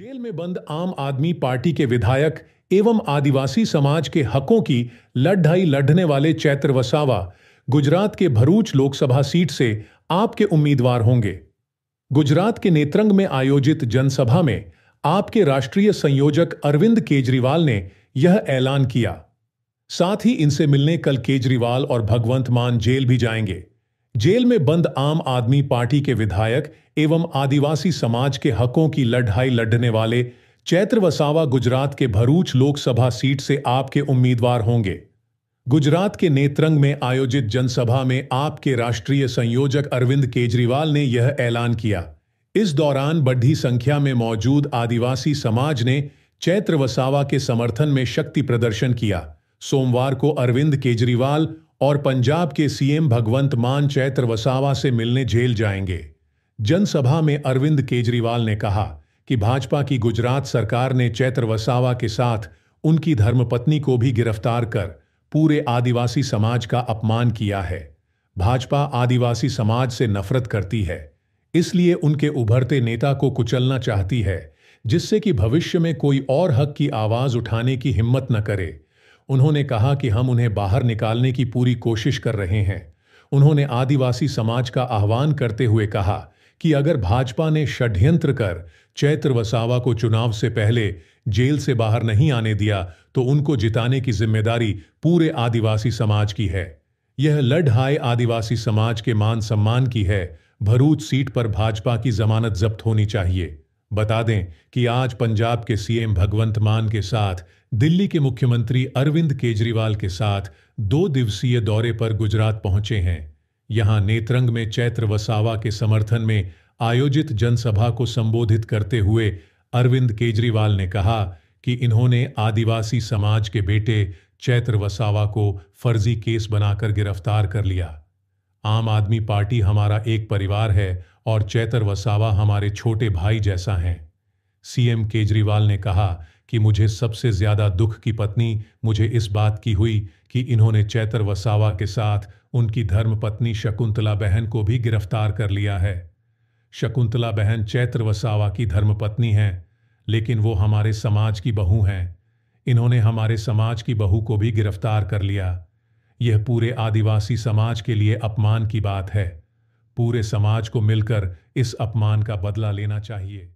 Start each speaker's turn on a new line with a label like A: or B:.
A: jail में बंद आम आदमी पार्टी के विधायक एवं आदिवासी समाज के हकों की लड़ाई लड़ने वाले चैत्र वसावा गुजरात के भरूच लोकसभा सीट से आपके उम्मीदवार होंगे गुजरात के नेत्रंग में आयोजित जनसभा में आपके राष्ट्रीय संयोजक अरविंद केजरीवाल ने यह ऐलान किया साथ ही इनसे मिलने कल केजरीवाल और भगवंत मान जेल भी जाएंगे जेल में बंद आम आदमी पार्टी के विधायक एवं आदिवासी समाज के हकों की लड़ाई लड़ने वाले चैत्र वसावा गुजरात के भरूच लोकसभा सीट से आपके उम्मीदवार होंगे गुजरात के नेत्रंग में आयोजित जनसभा में आपके राष्ट्रीय संयोजक अरविंद केजरीवाल ने यह ऐलान किया इस दौरान बढ़ी संख्या में मौजूद आदिवासी समाज ने चैत्र वसावा के समर्थन में शक्ति प्रदर्शन किया सोमवार को अरविंद केजरीवाल और पंजाब के सीएम भगवंत मान चैत्र वसावा से मिलने जेल जाएंगे जनसभा में अरविंद केजरीवाल ने कहा कि भाजपा की गुजरात सरकार ने चैत्र वसावा के साथ उनकी धर्मपत्नी को भी गिरफ्तार कर पूरे आदिवासी समाज का अपमान किया है भाजपा आदिवासी समाज से नफरत करती है इसलिए उनके उभरते नेता को कुचलना चाहती है जिससे कि भविष्य में कोई और हक की आवाज उठाने की हिम्मत न करे उन्होंने कहा कि हम उन्हें बाहर निकालने की पूरी कोशिश कर रहे हैं उन्होंने आदिवासी समाज का आह्वान करते हुए कहा कि अगर भाजपा ने षड्यंत्र कर चैत्र वसावा को चुनाव से पहले जेल से बाहर नहीं आने दिया तो उनको जिताने की जिम्मेदारी पूरे आदिवासी समाज की है यह लड़हाई आदिवासी समाज के मान सम्मान की है भरूच सीट पर भाजपा की जमानत जब्त होनी चाहिए बता दें कि आज पंजाब के सीएम भगवंत मान के साथ दिल्ली के मुख्यमंत्री अरविंद केजरीवाल के साथ दो दिवसीय दौरे पर गुजरात पहुंचे हैं यहां नेत्रंग में चैत्र वसावा के समर्थन में आयोजित जनसभा को संबोधित करते हुए अरविंद केजरीवाल ने कहा कि इन्होंने आदिवासी समाज के बेटे चैत्र वसावा को फर्जी केस बनाकर गिरफ्तार कर लिया आम आदमी पार्टी हमारा एक परिवार है और चैतर वसावा हमारे छोटे भाई जैसा हैं सीएम केजरीवाल ने कहा कि मुझे सबसे ज्यादा दुख की पत्नी मुझे इस बात की हुई कि इन्होंने चैतर वसावा के साथ उनकी धर्म पत्नी शकुंतला बहन को भी गिरफ्तार कर लिया है शकुंतला बहन चैत्र वसावा की धर्मपत्नी हैं लेकिन वो हमारे समाज की बहू हैं इन्होंने हमारे समाज की बहू को भी गिरफ्तार कर लिया यह पूरे आदिवासी समाज के लिए अपमान की बात है पूरे समाज को मिलकर इस अपमान का बदला लेना चाहिए